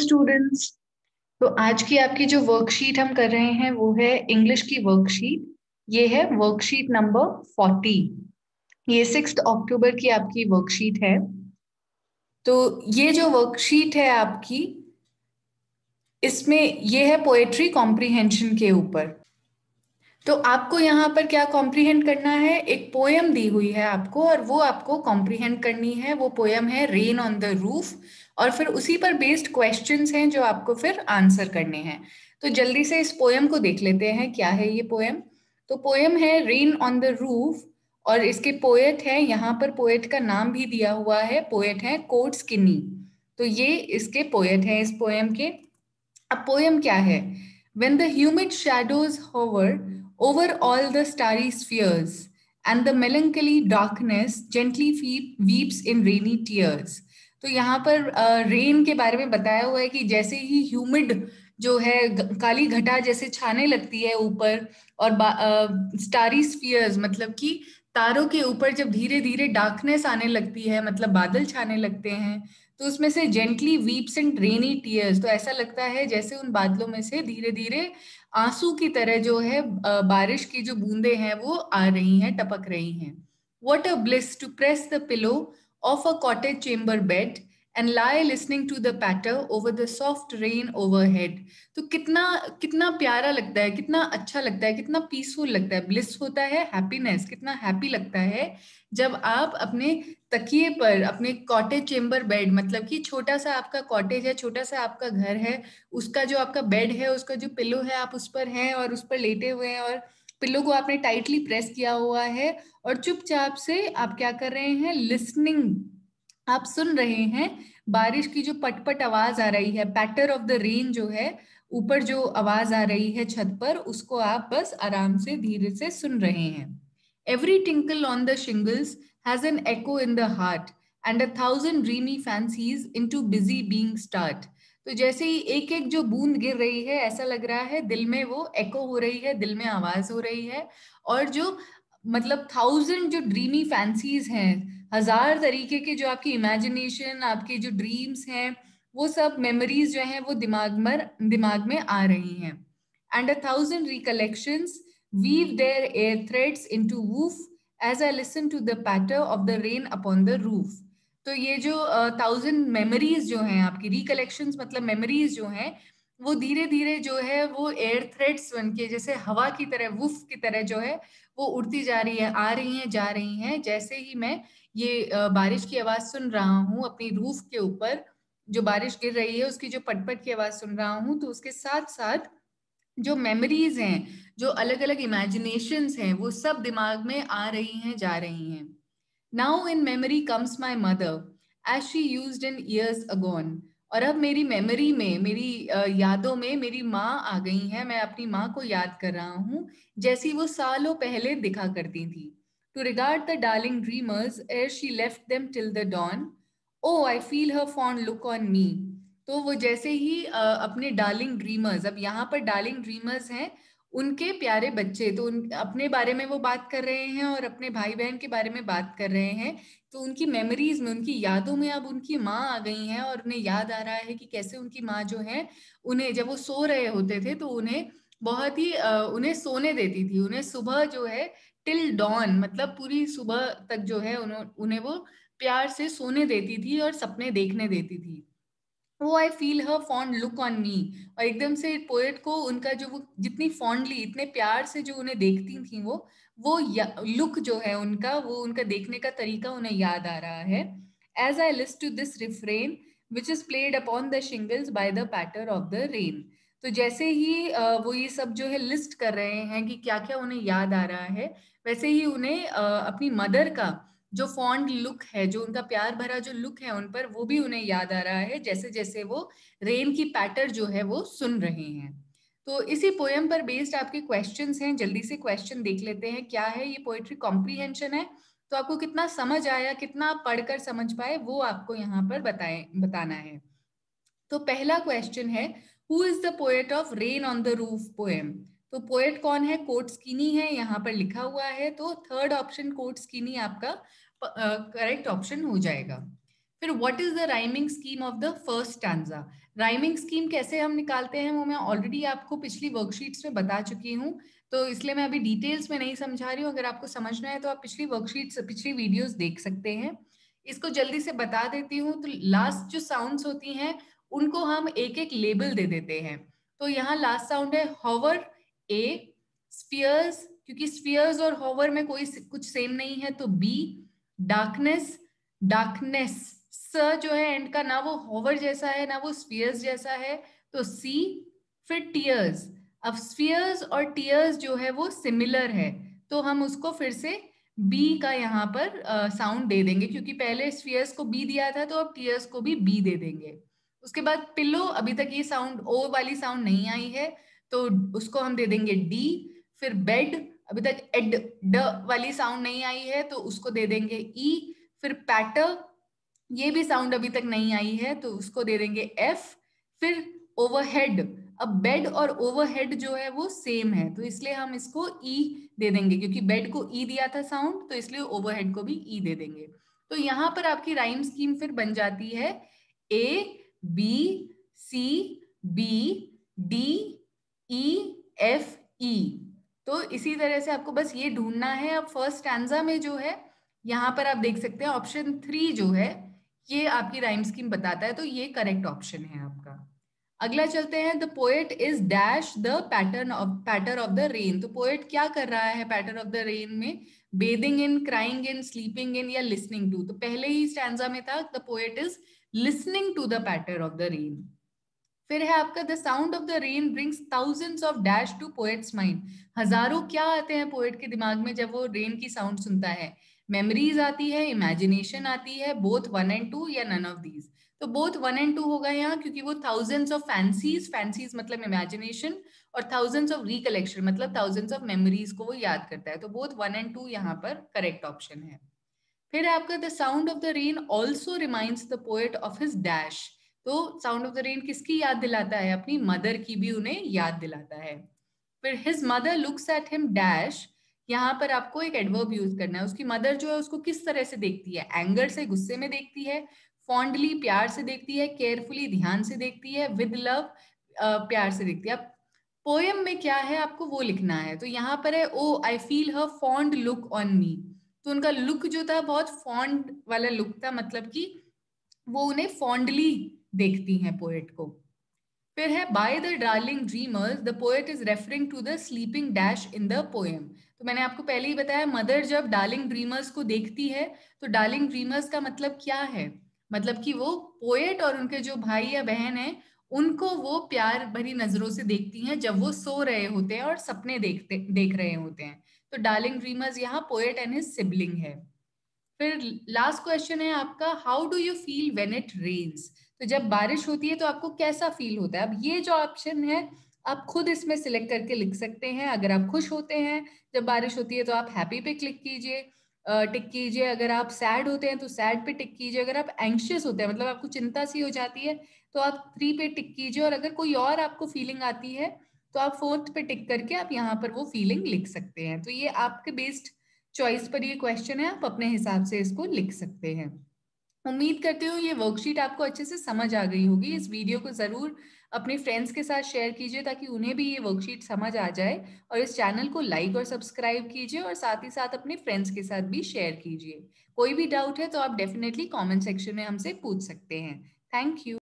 students तो आज की आपकी जो वर्कशीट हम कर रहे हैं वो है इंग्लिश की वर्कशीट ये है वर्कशीट नंबर फोर्टी ये सिक्स अक्टूबर की आपकी वर्कशीट है तो ये जो वर्कशीट है आपकी इसमें ये है पोएट्री कॉम्प्रीहेंशन के ऊपर तो आपको यहाँ पर क्या कॉम्प्रीहेंड करना है एक पोएम दी हुई है आपको और वो आपको कॉम्प्रीहेंड करनी है वो पोएम है रेन ऑन द रूफ और फिर उसी पर बेस्ड क्वेश्चंस हैं जो आपको फिर आंसर करने हैं तो जल्दी से इस पोएम को देख लेते हैं क्या है ये पोएम तो पोएम है रेन ऑन द रूफ और इसके पोएट है यहाँ पर पोएट का नाम भी दिया हुआ है पोएट है कोट स्किनी तो ये इसके पोएट है इस पोएम के अब पोएम क्या है when the humid shadows hover over all the starry spheres and the melancholy darkness gently फीप वीप्स इन रेनी टीयर्स तो यहाँ पर रेन के बारे में बताया हुआ है कि जैसे ही ह्यूमिड जो है काली घटा जैसे छाने लगती है ऊपर और स्टारी स्फीयर्स मतलब कि तारों के ऊपर जब धीरे धीरे डार्कनेस आने लगती है मतलब बादल छाने लगते हैं तो उसमें से gently weeps and rainy tears तो ऐसा लगता है जैसे उन बादलों में से धीरे धीरे आंसू की तरह जो है बारिश की जो बूंदे हैं वो आ रही हैं टपक रही हैं what a bliss to press the pillow of a cottage chamber bed and lie listening to the patter over the soft rain overhead तो कितना कितना प्यारा लगता है कितना अच्छा लगता है कितना पीसफुल लगता है ब्लिस होता है हैप्पीनेस कितना हैप्पी लगता है जब आप अपने तकिए पर अपने कॉटेज चेम्बर बेड मतलब कि छोटा सा आपका कॉटेज है छोटा सा आपका घर है उसका जो आपका बेड है उसका जो पिलो है आप उस पर हैं और उस पर लेटे हुए हैं और पिल्लो को आपने टाइटली प्रेस किया हुआ है और चुपचाप से आप क्या कर रहे हैं लिसनिंग आप सुन रहे हैं बारिश की जो पटपट आवाज आ रही है पैटर ऑफ द रेन जो है ऊपर जो आवाज आ रही है छत पर उसको आप बस आराम से धीरे से सुन रहे हैं every tinkle on the shingles has an echo in the heart and a thousand dreamy fancies into busy being start तो जैसे ही एक एक जो बूंद गिर रही है ऐसा लग रहा है दिल में वो एको हो रही है दिल में आवाज हो रही है और जो मतलब थाउजेंड जो ड्रीमी फैंसीज हैं हजार तरीके के जो आपकी इमेजिनेशन आपके जो ड्रीम्स हैं वो सब मेमोरीज जो हैं वो दिमाग मर दिमाग में आ रही हैं and a thousand recollection weave their air threads into woof as I listen to the patter of the rain upon the roof तो ये जो थाउजेंड मेमोरीज जो हैं आपकी रिकलेक्शन मतलब मेमोरीज जो हैं वो धीरे धीरे जो है वो एयर थ्रेड्स बन के जैसे हवा की तरह वुफ की तरह जो है वो उड़ती जा रही है आ रही हैं जा रही हैं जैसे ही मैं ये बारिश की आवाज़ सुन रहा हूँ अपनी रूफ के ऊपर जो बारिश गिर रही है उसकी जो पटपट की आवाज़ सुन रहा हूँ तो उसके साथ साथ जो मेमोरीज हैं जो अलग अलग इमेजिनेशंस हैं वो सब दिमाग में आ रही हैं जा रही हैं now in memory comes my mother as she use in years agone और अब मेरी मेमोरी में मेरी यादों में मेरी माँ आ गई है मैं अपनी माँ को याद कर रहा हूँ जैसी वो सालों पहले दिखा करती थी to regard the darling dreamers ere she left them till the dawn O I feel her fond look on me तो वो जैसे ही अपने डार्लिंग ड्रीमर्स अब यहाँ पर डार्लिंग ड्रीमर्स हैं उनके प्यारे बच्चे तो उन अपने बारे में वो बात कर रहे हैं और अपने भाई बहन के बारे में बात कर रहे हैं तो उनकी मेमोरीज में उनकी यादों में अब उनकी माँ आ गई हैं और उन्हें याद आ रहा है कि कैसे उनकी माँ जो है उन्हें जब वो सो रहे होते थे तो उन्हें बहुत ही उन्हें सोने देती थी उन्हें सुबह जो है टिल डॉन मतलब पूरी सुबह तक जो है उन्हें वो प्यार से सोने देती थी और सपने देखने देती थी वो I feel her fond look on me और एकदम से पोएट को उनका जो वो जितनी फॉन्डली इतने प्यार से जो उन्हें देखती थी वो वो लुक जो है उनका वो उनका देखने का तरीका उन्हें याद आ रहा है as I list to this refrain which is played upon the shingles by the patter of the rain तो जैसे ही वो ये सब जो है लिस्ट कर रहे हैं कि क्या क्या उन्हें याद आ रहा है वैसे ही उन्हें अपनी मदर का जो फॉन्ड लुक है जो उनका प्यार भरा जो लुक है उन पर वो भी उन्हें याद आ रहा है जैसे जैसे वो रेन की पैटर जो है वो सुन रहे हैं तो इसी पोएम पर बेस्ड आपके क्वेश्चन हैं जल्दी से क्वेश्चन देख लेते हैं क्या है ये पोएट्री कॉम्प्रीहेंशन है तो आपको कितना समझ आया कितना आप पढ़कर समझ पाए वो आपको यहाँ पर बताए बताना है तो पहला क्वेश्चन है who is the poet of rain on the roof poem तो पोएट कौन है कोट स्कीनी है यहाँ पर लिखा हुआ है तो थर्ड ऑप्शन कोट स्कीनी आपका करेक्ट uh, ऑप्शन हो जाएगा फिर what is the rhyming scheme of the first stanza rhyming scheme कैसे हम निकालते हैं वो मैं ऑलरेडी आपको पिछली वर्कशीट्स में बता चुकी हूँ तो इसलिए मैं अभी डिटेल्स में नहीं समझा रही हूँ अगर आपको समझना है तो आप पिछली वर्कशीट्स पिछली वीडियोज देख सकते हैं इसको जल्दी से बता देती हूँ तो लास्ट जो साउंड होती हैं उनको हम एक एक लेबल दे देते हैं तो यहाँ लास्ट साउंड है हॉवर ए स्पीयर्स क्योंकि स्पीयर्स और हॉवर में कोई कुछ सेम नहीं है तो बी डार्कनेस डार्कनेस स जो है एंड का ना वो हॉवर जैसा है ना वो स्पीयर्स जैसा है तो सी फिर टीयर्स अब स्पीयर्स और टीयर्स जो है वो सिमिलर है तो हम उसको फिर से बी का यहाँ पर साउंड दे देंगे क्योंकि पहले स्पीयर्स को बी दिया था तो अब टीयर्स को भी बी दे देंगे उसके बाद पिल्लो अभी तक ये साउंड ओ वाली साउंड नहीं आई है तो उसको हम दे देंगे डी फिर बेड अभी तक एड ड वाली साउंड नहीं आई है तो उसको दे देंगे ई e, फिर पैटर ये भी साउंड अभी तक नहीं आई है तो उसको दे देंगे एफ फिर ओवरहेड अब बेड और ओवरहेड जो है वो सेम है तो इसलिए हम इसको ई e दे देंगे क्योंकि बेड को ई e दिया था साउंड तो इसलिए ओवरहेड को भी ई दे देंगे तो यहां पर आपकी राइम स्कीम फिर बन जाती है A B C B D E F E तो इसी तरह से आपको बस ये ढूंढना है अब फर्स्ट स्टैंडा में जो है यहाँ पर आप देख सकते हैं ऑप्शन थ्री जो है ये आपकी राइम स्कीम बताता है तो ये करेक्ट ऑप्शन है आपका अगला चलते हैं the poet is dash the pattern of patter of the rain तो पोएट क्या कर रहा है पैटर्न ऑफ द रेन में bathing in crying in sleeping in या लिसनिंग टू तो पहले ही स्टैंडा में था the poet is listening to the patter of the rain फिर है आपका the sound of the rain brings thousands of dash to poets mind हजारों क्या आते हैं पोएट के दिमाग में जब वो रेन की साउंड सुनता है मेमरीज आती है इमेजिनेशन आती है बोथ वन एंड टू या नन ऑफ दीज तो बोथ वन एंड टू होगा यहाँ क्योंकि वो थाउजेंड्स ऑफ फैंसीज फैंसीज मतलब इमेजिनेशन और थाउजेंड्स ऑफ रिकलेक्शन मतलब थाउजेंड्स ऑफ मेमोरीज को वो याद करता है तो बोथ वन एंड टू यहाँ पर करेक्ट ऑप्शन है फिर आपका the sound of the rain also remind the poet of his dash तो साउंड ऑफ द रेन किसकी याद दिलाता है अपनी मदर की भी उन्हें याद दिलाता है फिर his mother looks at him dash यहाँ पर आपको एक एडवर्ब यूज करना है उसकी मदर जो है उसको किस तरह से देखती है एंगर से गुस्से में देखती है फॉन्डली प्यार से देखती है केयरफुली ध्यान से देखती है विद लव प्यार से देखती है अब पोएम में क्या है आपको वो लिखना है तो यहाँ पर है O I feel her fond look on me तो उनका लुक जो था बहुत फॉन्ड वाला लुक था मतलब कि वो उन्हें फॉन्डली देखती हैं पोएट को फिर है by the darling dreamers the poet is referring to the sleeping dash in the poem तो मैंने आपको पहले ही बताया मदर जब डार्लिंग ड्रीमर्स को देखती है तो डार्लिंग ड्रीमर्स का मतलब क्या है मतलब कि वो पोएट और उनके जो भाई या बहन है उनको वो प्यार भरी नजरों से देखती हैं जब वो सो रहे होते हैं और सपने देखते देख रहे होते हैं तो डार्लिंग ड्रीमर्स यहाँ पोएट एंड हिज सिबलिंग है फिर लास्ट क्वेश्चन है आपका how do you feel when it rains तो जब बारिश होती है तो आपको कैसा फील होता है अब ये जो ऑप्शन है आप खुद इसमें सिलेक्ट करके लिख सकते हैं अगर आप खुश होते हैं जब बारिश होती है तो आप हैप्पी पे क्लिक कीजिए टिक कीजिए अगर आप सैड होते हैं तो सैड पे टिक कीजिए अगर आप एंक्शियस होते हैं मतलब आपको चिंता सी हो जाती है तो आप थ्री पे टिक कीजिए और अगर कोई और आपको फीलिंग आती है तो आप फोर्थ पे टिक करके आप यहाँ पर वो फीलिंग लिख सकते हैं तो ये आपके बेस्ड चॉइस पर ये क्वेश्चन है आप अपने हिसाब से इसको लिख सकते हैं उम्मीद करती हूँ ये वर्कशीट आपको अच्छे से समझ आ गई होगी इस वीडियो को ज़रूर अपने फ्रेंड्स के साथ शेयर कीजिए ताकि उन्हें भी ये वर्कशीट समझ आ जाए और इस चैनल को लाइक और सब्सक्राइब कीजिए और साथ ही साथ अपने फ्रेंड्स के साथ भी शेयर कीजिए कोई भी डाउट है तो आप डेफिनेटली कॉमेंट सेक्शन में हमसे पूछ सकते हैं थैंक यू